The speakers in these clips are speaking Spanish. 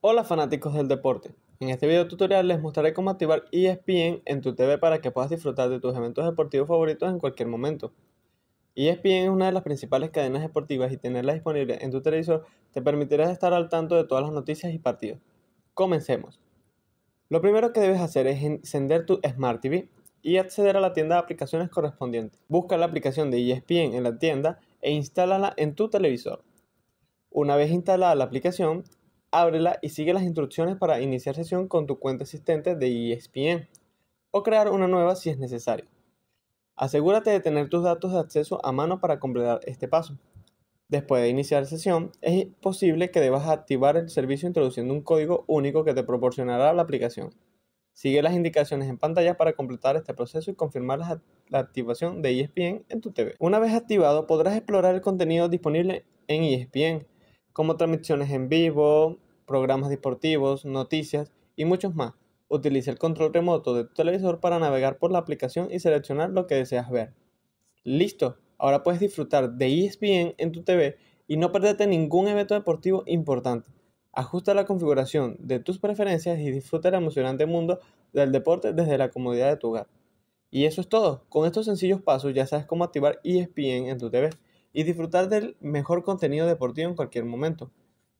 Hola fanáticos del deporte, en este video tutorial les mostraré cómo activar ESPN en tu TV para que puedas disfrutar de tus eventos deportivos favoritos en cualquier momento. ESPN es una de las principales cadenas deportivas y tenerla disponible en tu televisor te permitirá estar al tanto de todas las noticias y partidos. Comencemos. Lo primero que debes hacer es encender tu Smart TV y acceder a la tienda de aplicaciones correspondiente. Busca la aplicación de ESPN en la tienda e instálala en tu televisor. Una vez instalada la aplicación, ábrela y sigue las instrucciones para iniciar sesión con tu cuenta existente de ESPN o crear una nueva si es necesario. Asegúrate de tener tus datos de acceso a mano para completar este paso. Después de iniciar sesión, es posible que debas activar el servicio introduciendo un código único que te proporcionará la aplicación. Sigue las indicaciones en pantalla para completar este proceso y confirmar la, activación de ESPN en tu TV. Una vez activado, podrás explorar el contenido disponible en ESPN como transmisiones en vivo, programas deportivos, noticias y muchos más. Utiliza el control remoto de tu televisor para navegar por la aplicación y seleccionar lo que deseas ver. Listo, ahora puedes disfrutar de ESPN en tu TV y no perderte ningún evento deportivo importante. Ajusta la configuración de tus preferencias y disfruta el emocionante mundo del deporte desde la comodidad de tu hogar. Y eso es todo. Con estos sencillos pasos ya sabes cómo activar ESPN en tu TV y disfrutar del mejor contenido deportivo en cualquier momento.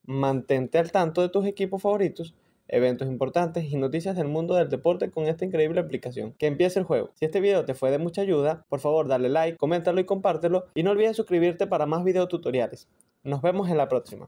Mantente al tanto de tus equipos favoritos, eventos importantes y noticias del mundo del deporte con esta increíble aplicación. Que empiece el juego. Si este video te fue de mucha ayuda, por favor dale like, coméntalo y compártelo y no olvides suscribirte para más tutoriales. Nos vemos en la próxima.